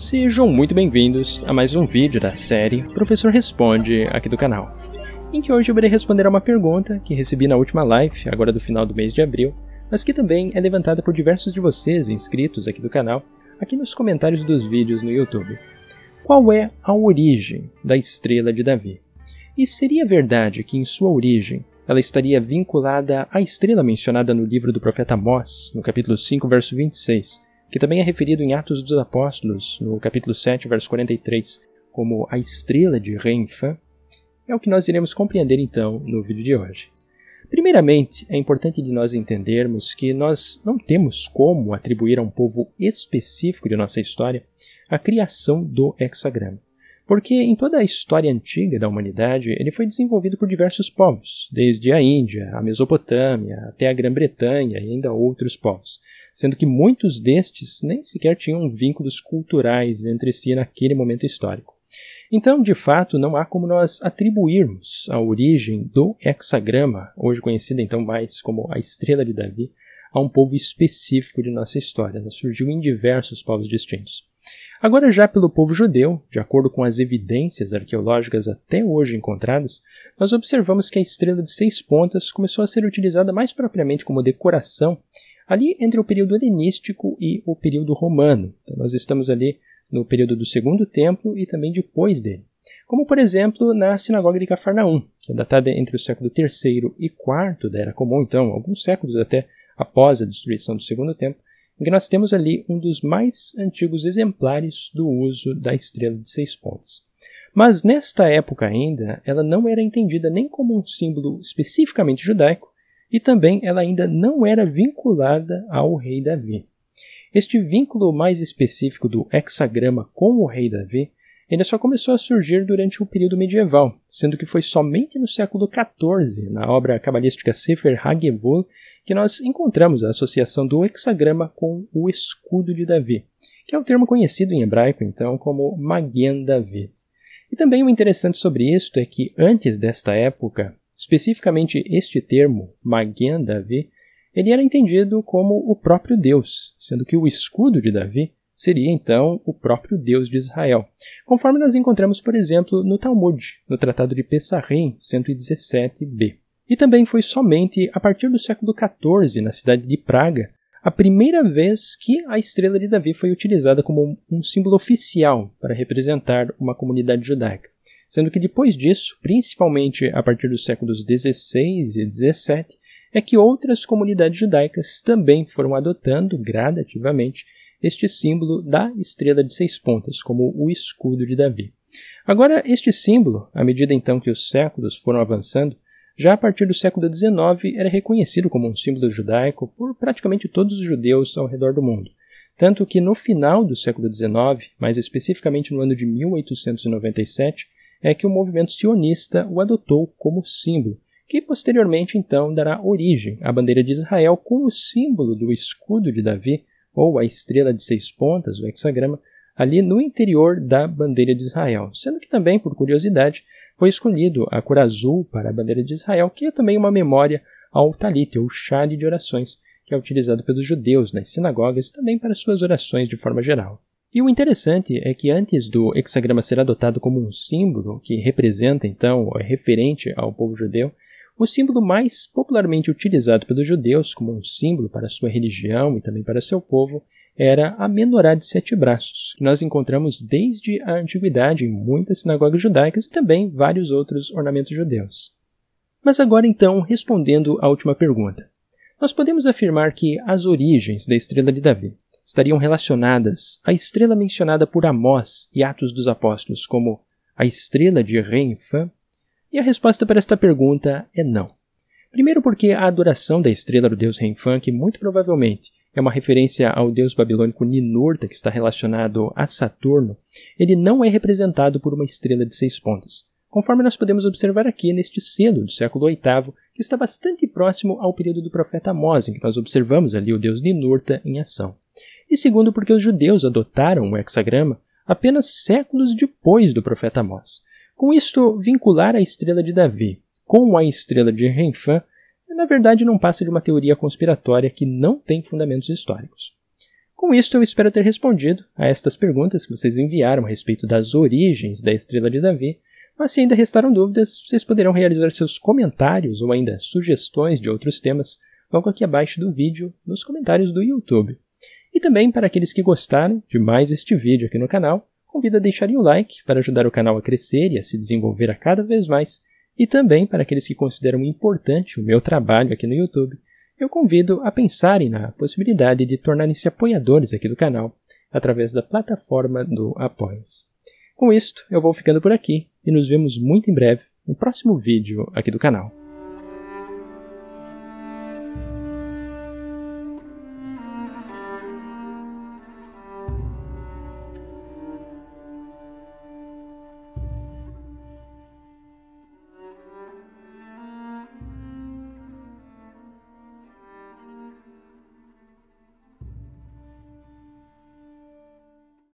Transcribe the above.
Sejam muito bem-vindos a mais um vídeo da série Professor Responde aqui do canal, em que hoje eu irei responder a uma pergunta que recebi na última live, agora do final do mês de abril, mas que também é levantada por diversos de vocês inscritos aqui do canal, aqui nos comentários dos vídeos no YouTube. Qual é a origem da estrela de Davi? E seria verdade que em sua origem ela estaria vinculada à estrela mencionada no livro do profeta Amós, no capítulo 5, verso 26, que também é referido em Atos dos Apóstolos, no capítulo 7, verso 43, como a estrela de Renfa, é o que nós iremos compreender então no vídeo de hoje. Primeiramente, é importante de nós entendermos que nós não temos como atribuir a um povo específico de nossa história a criação do hexagrama, porque em toda a história antiga da humanidade ele foi desenvolvido por diversos povos, desde a Índia, a Mesopotâmia, até a Grã-Bretanha e ainda outros povos sendo que muitos destes nem sequer tinham vínculos culturais entre si naquele momento histórico. Então, de fato, não há como nós atribuirmos a origem do hexagrama, hoje conhecida então mais como a estrela de Davi, a um povo específico de nossa história. Ela né? surgiu em diversos povos distintos. Agora, já pelo povo judeu, de acordo com as evidências arqueológicas até hoje encontradas, nós observamos que a estrela de seis pontas começou a ser utilizada mais propriamente como decoração ali entre o período helenístico e o período romano. Então, nós estamos ali no período do Segundo Templo e também depois dele. Como, por exemplo, na Sinagoga de Cafarnaum, que é datada entre o século III e IV da Era Comum, então, alguns séculos até após a destruição do Segundo Templo, em que nós temos ali um dos mais antigos exemplares do uso da estrela de seis pontas. Mas nesta época ainda, ela não era entendida nem como um símbolo especificamente judaico, e também ela ainda não era vinculada ao rei Davi. Este vínculo mais específico do hexagrama com o rei Davi ainda só começou a surgir durante o período medieval, sendo que foi somente no século XIV, na obra cabalística Sefer Hagevul, que nós encontramos a associação do hexagrama com o escudo de Davi, que é o um termo conhecido em hebraico, então, como Magen David. E também o interessante sobre isto é que antes desta época, Especificamente este termo, Magen Davi, ele era entendido como o próprio Deus, sendo que o escudo de Davi seria então o próprio Deus de Israel, conforme nós encontramos, por exemplo, no Talmud, no Tratado de Pessahim, 117b. E também foi somente a partir do século XIV, na cidade de Praga, a primeira vez que a estrela de Davi foi utilizada como um símbolo oficial para representar uma comunidade judaica sendo que depois disso, principalmente a partir dos séculos XVI e XVII, é que outras comunidades judaicas também foram adotando gradativamente este símbolo da estrela de seis pontas, como o escudo de Davi. Agora, este símbolo, à medida então que os séculos foram avançando, já a partir do século XIX era reconhecido como um símbolo judaico por praticamente todos os judeus ao redor do mundo. Tanto que no final do século XIX, mais especificamente no ano de 1897, é que o movimento sionista o adotou como símbolo, que posteriormente então dará origem à bandeira de Israel como símbolo do escudo de Davi, ou a estrela de seis pontas, o hexagrama, ali no interior da bandeira de Israel, sendo que também, por curiosidade, foi escolhido a cor azul para a bandeira de Israel, que é também uma memória ao talit, ou chale de orações, que é utilizado pelos judeus nas sinagogas e também para suas orações de forma geral. E o interessante é que antes do hexagrama ser adotado como um símbolo que representa, então, é referente ao povo judeu, o símbolo mais popularmente utilizado pelos judeus como um símbolo para sua religião e também para seu povo era a menorá de sete braços, que nós encontramos desde a antiguidade em muitas sinagogas judaicas e também vários outros ornamentos judeus. Mas agora então, respondendo à última pergunta, nós podemos afirmar que as origens da estrela de Davi estariam relacionadas à estrela mencionada por Amós e Atos dos Apóstolos como a estrela de Renfã? E a resposta para esta pergunta é não. Primeiro, porque a adoração da estrela do deus Renfã, que muito provavelmente é uma referência ao deus babilônico Ninurta, que está relacionado a Saturno, ele não é representado por uma estrela de seis pontas, conforme nós podemos observar aqui neste selo do século VIII, que está bastante próximo ao período do profeta Amós, em que nós observamos ali o deus Ninurta em ação e segundo porque os judeus adotaram o hexagrama apenas séculos depois do profeta Amós. Com isto, vincular a estrela de Davi com a estrela de Renfan na verdade não passa de uma teoria conspiratória que não tem fundamentos históricos. Com isto, eu espero ter respondido a estas perguntas que vocês enviaram a respeito das origens da estrela de Davi, mas se ainda restaram dúvidas, vocês poderão realizar seus comentários ou ainda sugestões de outros temas logo aqui abaixo do vídeo nos comentários do YouTube. E também para aqueles que gostaram de mais este vídeo aqui no canal, convido a deixarem o like para ajudar o canal a crescer e a se desenvolver a cada vez mais. E também para aqueles que consideram importante o meu trabalho aqui no YouTube, eu convido a pensarem na possibilidade de tornarem-se apoiadores aqui do canal através da plataforma do apoia Com isto, eu vou ficando por aqui e nos vemos muito em breve no próximo vídeo aqui do canal.